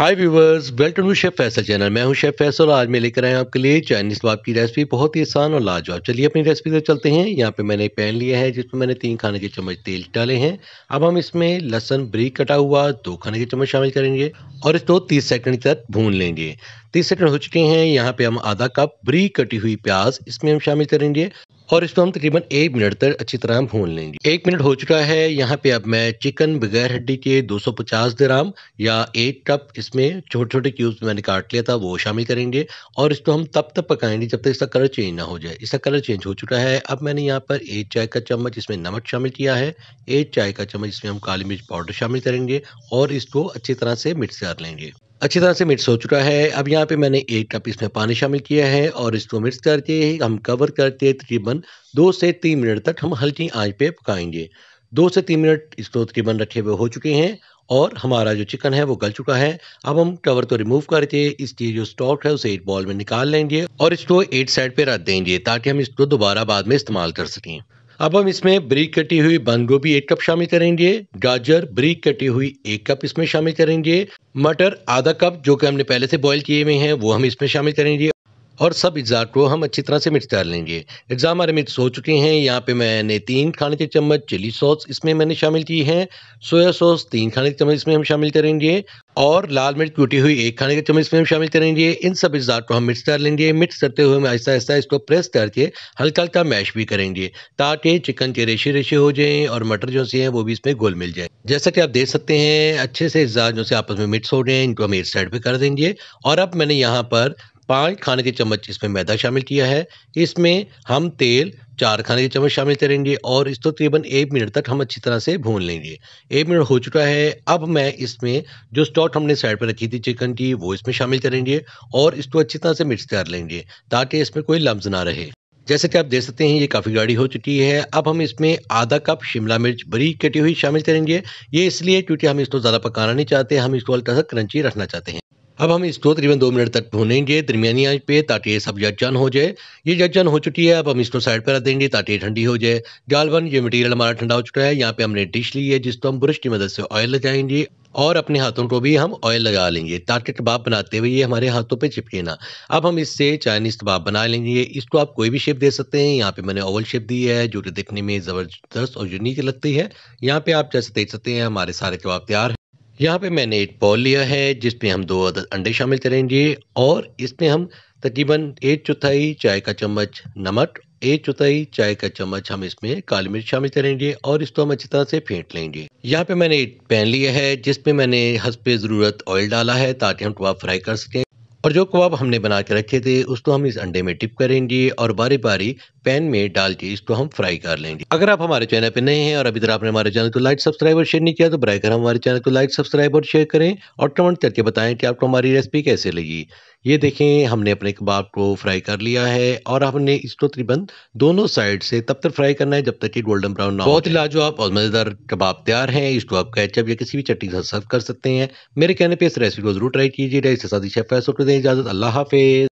hi viewers welcome to chef Faisal channel मैं हूं chef Faisal और आज मैं लेकर आया आपके लिए चाइनीज़ बाप की रेसिपी बहुत ही आसान और लाजवाब चलिए अपनी रेसिपी से चलते हैं यहाँ पे मैंने पैन लिया है जिसमें मैंने तीन खाने के चम्मच तेल डाले हैं अब हम इसमें लहसन ब्रीक कटा हुआ दो खाने के चम्मच शामिल करेंगे और इसको तो तीस सेकेंड तक भून लेंगे तीस सेकेंड हो चुके हैं यहाँ पे हम आधा कप ब्रीक कटी हुई प्याज इसमें हम शामिल करेंगे और इसको हम तकरीबन एक मिनट तक अच्छी तरह भून लेंगे एक मिनट हो चुका है यहाँ पे अब मैं चिकन बगैर हड्डी के 250 ग्राम या एक कप इसमें छोटे छोटे क्यूब्स मैंने काट लिया था वो शामिल करेंगे और इसको हम तब तक पकाएंगे जब तक इसका कलर चेंज ना हो जाए इसका कलर चेंज हो चुका है अब मैंने यहाँ पर एक चाय का चम्मच इसमें नमक शामिल किया है एक चाय का चम्मच इसमें हम काली मिर्च पाउडर शामिल करेंगे और इसको अच्छी तरह से मिक्स कर लेंगे अच्छी तरह से मिक्स हो चुका है अब यहाँ पे मैंने एक कप इसमें पानी शामिल किया है और इसको मिक्स करके हम कवर करके तकरीबन दो से तीन मिनट तक हम हल्की आंच पे पकाएंगे दो से तीन मिनट इसको तकरीबन रखे हुए हो चुके हैं और हमारा जो चिकन है वो गल चुका है अब हम कवर तो रिमूव करके इसकी जो स्टॉक है उसे एक बॉल में निकाल लेंगे और इसको एक साइड पे रख देंगे ताकि हम इसको दोबारा बाद में इस्तेमाल कर सकें अब हम इसमें ब्रिक कटी हुई बंद गोभी एक कप शामिल करेंगे गाजर ब्रिक कटी हुई एक कप इसमें शामिल करेंगे मटर आधा कप जो कि हमने पहले से बॉईल किए हुए हैं वो हम इसमें शामिल करेंगे और सब अज्जा को हम अच्छी तरह से मिक्स कर लेंगे एग्जाम हमारे मिक्स हो चुके हैं यहाँ पे मैंने तीन खाने के चम्मच चिली सॉस इसमें मैंने शामिल की है सोया सॉस तीन खाने के चम्मच इसमें हम शामिल करेंगे और लाल मिर्च कूटी हुई एक खाने के चम्मच इसमें शामिल करेंगे इन सब इज्जात को हम मिक्स कर लेंगे मिक्स करते हुए हम आहिस्ता आहिस्ता इसको प्रेस करके हल्का हल्का मैश भी करेंगे ताकि चिकन के रेशे रेशे हो जाएं और मटर जो से हैं वो भी इसमें गोल मिल जाए जैसा कि आप देख सकते हैं अच्छे से इज्जात जो से आपस में मिक्स हो गए इनको हम एक साइड पर कर देंगे और अब मैंने यहाँ पर पाँच खाने के चम्मच इसमें मैदा शामिल किया है इसमें हम तेल चार खाने के चम्मच शामिल करेंगे और इसको तकरीबन एक मिनट तक हम अच्छी तरह से भून लेंगे एक मिनट हो चुका है अब मैं इसमें जो स्टॉक हमने साइड पर रखी थी चिकन की वो इसमें शामिल करेंगे और इसको अच्छी तरह से मिक्स कर लेंगे ताकि इसमें कोई लम्ब ना रहे जैसे कि आप देख सकते हैं ये काफ़ी गाढ़ी हो चुकी है अब हम इसमें आधा कप शिमला मिर्च बरीक कटी हुई शामिल करेंगे ये इसलिए क्योंकि हम इसको ज़्यादा पकाना नहीं चाहते हम इसको हल्का सा क्रंची रखना चाहते हैं अब हम इसको तकरीबन दो मिनट तक भूनेंगे दरमियानी आँच पे ताकि ये सब जजन हो जाए ये जजन हो चुकी है अब हम इसको साइड पर रख देंगे ताकि ठंडी हो जाए जालवन ये मटेरियल हमारा ठंडा हो चुका है यहाँ पे हमने डिश ली है जिसको हम ब्रश की मदद से ऑयल लगाएंगे और अपने हाथों को भी हम ऑयल लगा लेंगे ताकि कबाब बनाते हुए ये हमारे हाथों पे चिपके ना अब हम इससे चाइनीज़ कबाब बना लेंगे इसको आप कोई भी शेप दे सकते हैं यहाँ पे मैंने ओवल शेप दी है जो कि देखने में ज़बरदस्त और यूनिक लगती है यहाँ पे आप जैसे देख सकते हैं हमारे सारे कबाब तैयार यहाँ पे मैंने एक बॉल लिया है जिसमें हम दो अंडे शामिल करेंगे और इसमें हम तकरीबन एक चौथाई चाय का चम्मच नमक एक चौथाई चाय का चम्मच हम इसमें काली मिर्च शामिल करेंगे और इसको हम अच्छी तरह से फेंट लेंगे यहाँ पे मैंने एक पैन लिया है जिसमें मैंने हंस पे ज़रूरत ऑयल डाला है ताकि हम टवा फ्राई कर सकें और जो कबाब हमने बना के रखे थे उसको हम इस अंडे में टिप करेंगे और बारी बारी पैन में डाल के इसको हम फ्राई कर लेंगे अगर आप हमारे चैनल पर नए हैं और अभी तक आपने हमारे चैनल को लाइक सब्सक्राइब और शेयर नहीं किया तो बर कर हमारे चैनल को लाइक सब्सक्राइब और शेयर करें और कमेंट करके बताएं कि आपको हमारी रेसिपी कैसे लगी ये देखें हमने अपने कबाब को फ्राई कर लिया है और हमने इसको तकरीबन दोनों साइड से तब तक फ्राई करना है जब तक कि गोल्डन ब्राउन ना बहुत ही लाजवाब और मज़ेदार कबाब तैयार हैं इसको आप कैचअप या किसी भी चटनी के साथ सर्व कर सकते हैं मेरे कहने पर इस रेसिपी को जरूर ट्राई कीजिएगा इसके साथ ही शेफ फैसल को दें इजाज़त अल्लाह हाफिज़